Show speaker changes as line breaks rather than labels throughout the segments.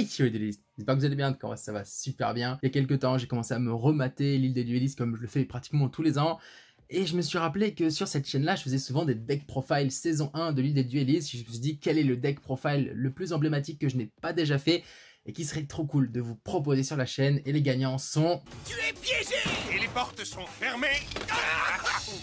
Hey yo j'espère que vous allez bien, en ça va super bien. Il y a quelques temps, j'ai commencé à me remater l'île des duellistes comme je le fais pratiquement tous les ans. Et je me suis rappelé que sur cette chaîne-là, je faisais souvent des deck profiles saison 1 de l'île des duellistes. Je me suis dit quel est le deck profile le plus emblématique que je n'ai pas déjà fait et qui serait trop cool de vous proposer sur la chaîne. Et les gagnants sont... Tu es piégé Et les portes sont fermées ah, ah,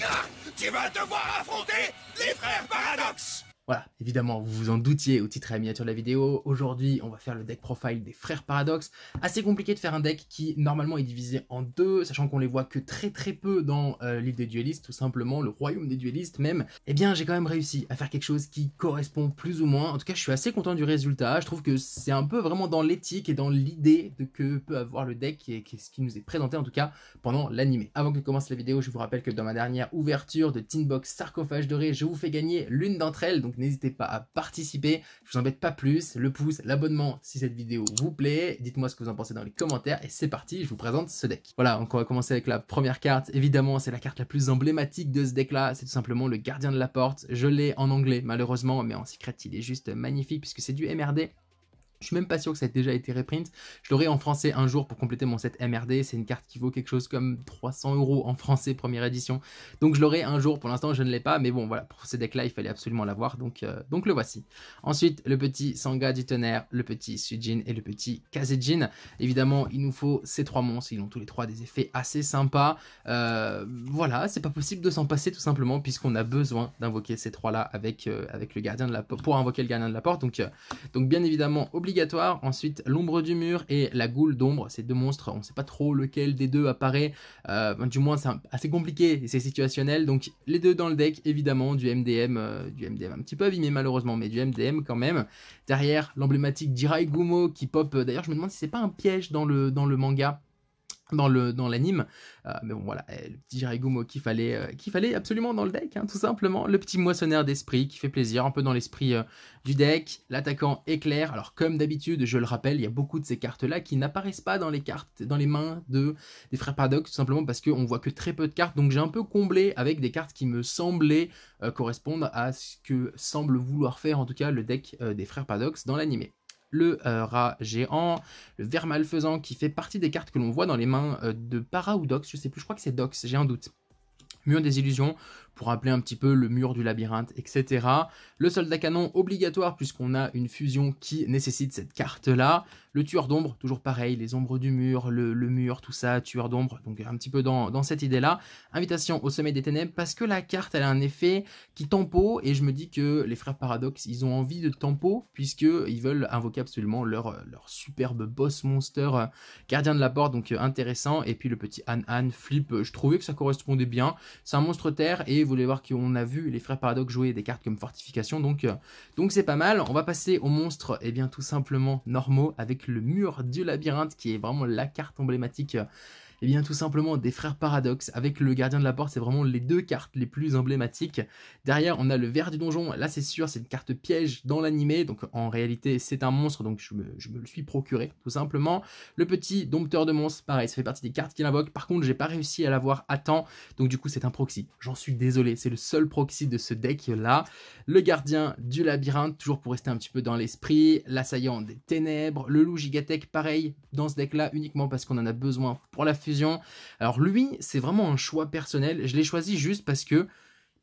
ah, Tu vas devoir affronter les frères Paradox voilà, évidemment, vous vous en doutiez au titre et à miniature de la vidéo. Aujourd'hui, on va faire le deck profile des Frères Paradox. Assez compliqué de faire un deck qui, normalement, est divisé en deux, sachant qu'on les voit que très très peu dans euh, l'île des duellistes, tout simplement, le royaume des Duelistes même. Eh bien, j'ai quand même réussi à faire quelque chose qui correspond plus ou moins. En tout cas, je suis assez content du résultat. Je trouve que c'est un peu vraiment dans l'éthique et dans l'idée de que peut avoir le deck et ce qui nous est présenté, en tout cas, pendant l'animé. Avant que commence la vidéo, je vous rappelle que dans ma dernière ouverture de Tinbox Sarcophage Doré, je vous fais gagner l'une d'entre elles, n'hésitez pas à participer. Je vous embête pas plus, le pouce, l'abonnement si cette vidéo vous plaît. Dites-moi ce que vous en pensez dans les commentaires et c'est parti, je vous présente ce deck. Voilà, donc on va commencer avec la première carte. Évidemment, c'est la carte la plus emblématique de ce deck là, c'est tout simplement le gardien de la porte. Je l'ai en anglais malheureusement, mais en secret il est juste magnifique puisque c'est du MRD. Je suis même pas sûr que ça ait déjà été reprint. Je l'aurai en français un jour pour compléter mon set MRD. C'est une carte qui vaut quelque chose comme 300 euros en français première édition. Donc je l'aurai un jour. Pour l'instant, je ne l'ai pas. Mais bon, voilà, pour ces decks-là, il fallait absolument l'avoir. Donc, euh, donc le voici. Ensuite, le petit Sangha du Tonnerre, le petit Sujin et le petit Kazejin. Évidemment, il nous faut ces trois monstres. Ils ont tous les trois des effets assez sympas. Euh, voilà, c'est pas possible de s'en passer tout simplement puisqu'on a besoin d'invoquer ces trois-là avec, euh, avec le gardien de la pour invoquer le gardien de la porte. Donc, donc bien évidemment, obligatoire. Ensuite, l'ombre du mur et la goule d'ombre, ces deux monstres, on ne sait pas trop lequel des deux apparaît. Euh, du moins, c'est assez compliqué, c'est situationnel. Donc, les deux dans le deck, évidemment, du MDM, euh, du MDM un petit peu abîmé malheureusement, mais du MDM quand même. Derrière, l'emblématique Jirai Gumo qui pop. D'ailleurs, je me demande si c'est pas un piège dans le, dans le manga dans le dans l'anime euh, mais bon voilà euh, le petit Jirigumo qu'il fallait euh, fallait absolument dans le deck hein, tout simplement le petit moissonneur d'esprit qui fait plaisir un peu dans l'esprit du deck l'attaquant éclair alors comme d'habitude je le rappelle il y a beaucoup de ces cartes là qui n'apparaissent pas dans les cartes dans les mains de des frères Paradox tout simplement parce qu'on voit que très peu de cartes donc j'ai un peu comblé avec des cartes qui me semblaient correspondre à ce que semble vouloir faire en tout cas le deck des frères Paradox dans l'anime le euh, rat géant, le ver malfaisant qui fait partie des cartes que l'on voit dans les mains euh, de Para ou Dox, je sais plus, je crois que c'est Dox, j'ai un doute. Mur des illusions, pour rappeler un petit peu le mur du labyrinthe, etc. Le soldat canon obligatoire puisqu'on a une fusion qui nécessite cette carte-là. Le tueur d'ombre, toujours pareil, les ombres du mur, le, mur, tout ça, tueur d'ombre, donc un petit peu dans, dans cette idée-là. Invitation au sommet des ténèbres parce que la carte, elle a un effet qui tempo et je me dis que les frères Paradox, ils ont envie de tempo puisqu'ils veulent invoquer absolument leur, leur superbe boss monster euh, gardien de la porte, donc euh, intéressant. Et puis le petit Han Han, flip, euh, je trouvais que ça correspondait bien. C'est un monstre terre et vous voulez voir qu'on a vu les frères Paradox jouer des cartes comme fortification, donc euh, donc c'est pas mal. On va passer aux monstres, et eh bien tout simplement normaux, avec le mur du labyrinthe, qui est vraiment la carte emblématique euh, eh bien tout simplement des frères paradoxes, avec le gardien de la porte, c'est vraiment les deux cartes les plus emblématiques. Derrière on a le vert du donjon, là c'est sûr c'est une carte piège dans l'animé, donc en réalité c'est un monstre donc je me, je me, le suis procuré tout simplement. Le petit dompteur de monstres, pareil ça fait partie des cartes qu'il invoque, par contre j'ai pas réussi à l'avoir à temps, donc du coup c'est un proxy. J'en suis désolé, c'est le seul proxy de ce deck là. Le gardien du labyrinthe, toujours pour rester un petit peu dans l'esprit, l'assaillant des ténèbres, le loup gigatech pareil dans ce deck là uniquement parce qu'on en a besoin pour la fusion alors lui, c'est vraiment un choix personnel. Je l'ai choisi juste parce que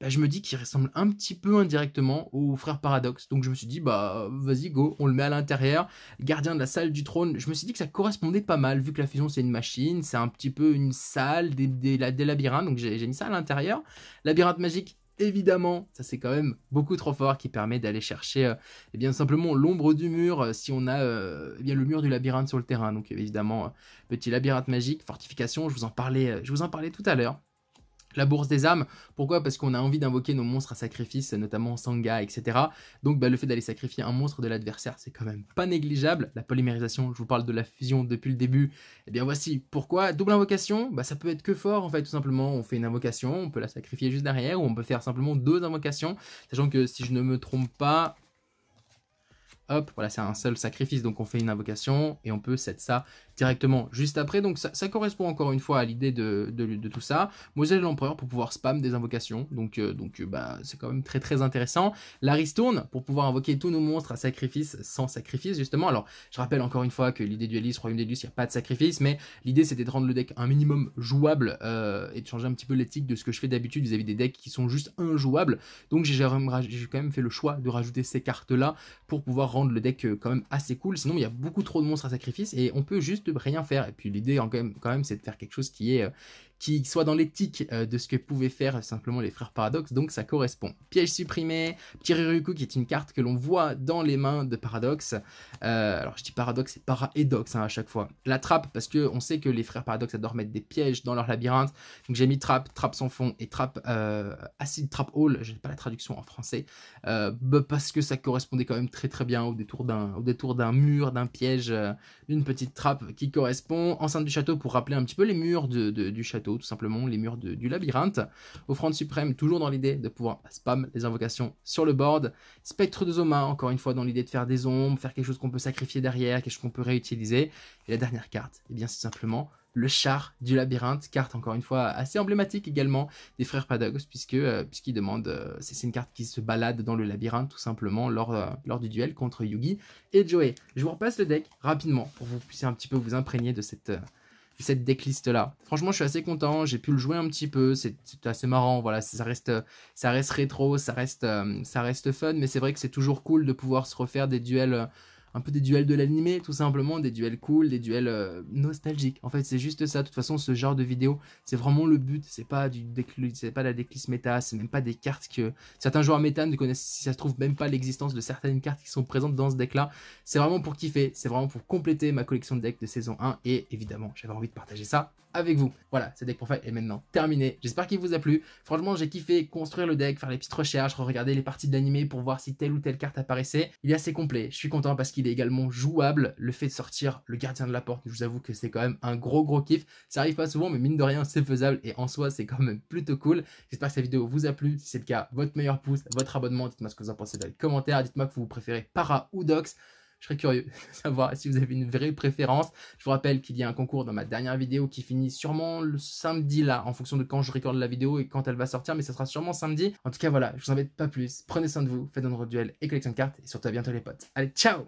bah, je me dis qu'il ressemble un petit peu indirectement au frère Paradoxe. Donc je me suis dit, bah vas-y, go, on le met à l'intérieur. Gardien de la salle du trône, je me suis dit que ça correspondait pas mal, vu que la fusion c'est une machine, c'est un petit peu une salle, des, des labyrinthes, donc j'ai mis ça à l'intérieur. Labyrinthe magique, évidemment. Ça, c'est quand même beaucoup trop fort qui permet d'aller chercher euh, eh bien simplement l'ombre du mur euh, si on a euh, eh le mur du labyrinthe sur le terrain. Donc évidemment, petit labyrinthe magique, fortification, je vous en je vous en parlais tout à l'heure. La bourse des âmes, pourquoi Parce qu'on a envie d'invoquer nos monstres à sacrifice, notamment Sangha, etc. Donc bah, le fait d'aller sacrifier un monstre de l'adversaire, c'est quand même pas négligeable. La polymérisation, je vous parle de la fusion depuis le début. Et eh bien voici pourquoi. Double invocation, bah, ça peut être que fort en fait, tout simplement. On fait une invocation, on peut la sacrifier juste derrière, ou on peut faire simplement deux invocations. Sachant que si je ne me trompe pas, Hop, voilà, c'est un seul sacrifice. Donc on fait une invocation et on peut set ça directement juste après. Donc ça, correspond encore une fois à l'idée de, de, tout ça. Moselle l'empereur pour pouvoir spam des invocations. Donc euh, donc euh, bah c'est quand même très très intéressant. La pour pouvoir invoquer tous nos monstres à sacrifice sans sacrifice justement. Alors je rappelle encore une fois que l'idée du Hélice, Royaume des il n'y a pas de sacrifice, mais l'idée c'était de rendre le deck un minimum jouable euh, et de changer un petit peu l'éthique de ce que je fais d'habitude vis-à-vis des decks qui sont juste injouables. Donc j'ai quand même fait le choix de rajouter ces cartes là pour pouvoir rendre le deck euh, quand même assez cool. Sinon, il y a beaucoup trop de monstres à sacrifice et on peut juste rien faire. Et puis l'idée quand même, quand même c'est de faire quelque chose qui est, euh, qui soit dans l'éthique euh, de ce que pouvaient faire simplement les frères Paradox, donc ça correspond. Piège supprimé, Kiriruku qui est une carte que l'on voit dans les mains de Paradox. Euh, alors je dis Paradox, et paradoxe hein, à chaque fois. La trappe, parce que on sait que les frères Paradox adorent mettre des pièges dans leur labyrinthe, donc j'ai mis trappe, trappe sans fond et trappe euh, acide, trap hall, je n'ai pas la traduction en français, bah, parce que ça correspondait quand même très très bien au détour d'un, mur, d'un piège, d'une petite trappe qui correspond. Enceinte du château pour rappeler un petit peu les murs du château tout simplement, les murs du labyrinthe. Offrande suprême, toujours dans l'idée de pouvoir spam les invocations sur le board. Spectre de Zoma, encore une fois, dans l'idée de faire des ombres, faire quelque chose qu'on peut sacrifier derrière, quelque chose qu'on peut réutiliser. Et la dernière carte, et eh bien, c'est simplement le char du labyrinthe, carte encore une fois assez emblématique également des frères Padagos, puisque puisqu'il euh, puisqu'ils demandent, euh, c'est une carte qui se balade dans le labyrinthe tout simplement lors, euh, lors du duel contre Yugi et Joey. Je vous repasse le deck rapidement pour que vous puissiez un petit peu vous imprégner de cette cette décliste là. Franchement, je suis assez content, j'ai pu le jouer un petit peu, c'est assez marrant, voilà, ça reste, ça reste rétro, ça reste, euh, ça reste fun, mais c'est vrai que c'est toujours cool de pouvoir se refaire des duels euh, un peu des duels de l'animé, tout simplement, des duels cool, des duels euh, nostalgiques. En fait, c'est juste ça. De toute façon, ce genre de vidéo, c'est vraiment le but. C'est pas du c'est pas la déclisse méta, c'est même pas des cartes que certains joueurs méta ne connaissent, si ça se trouve, même pas l'existence de certaines cartes qui sont présentes dans ce deck-là. C'est vraiment pour kiffer, c'est vraiment pour compléter ma collection de decks de saison 1 et évidemment, j'avais envie de partager ça avec vous. Voilà, ce deck profile est maintenant terminé. J'espère qu'il vous a plu. Franchement, j'ai kiffé construire le deck, faire les petites recherches, regarder les parties d'animé pour voir si telle ou telle carte apparaissait. Il est assez complet. Je suis content parce qu'il est également jouable. Le fait de sortir le gardien de la porte, je vous avoue que c'est quand même un gros gros kiff. Ça arrive pas souvent, mais mine de rien, c'est faisable et en soi, c'est quand même plutôt cool. J'espère que cette vidéo vous a plu. Si c'est le cas, votre meilleur pouce, votre abonnement, dites-moi ce que vous en pensez dans les commentaires. Dites-moi que vous préférez Para ou Docs. Je serais curieux de savoir si vous avez une vraie préférence. Je vous rappelle qu'il y a un concours dans ma dernière vidéo qui finit sûrement le samedi là, en fonction de quand je recorde la vidéo et quand elle va sortir, mais ça sera sûrement samedi. En tout cas, voilà, je vous embête pas plus. Prenez soin de vous, faites un duel et collection de cartes, et surtout à bientôt les potes. Allez, ciao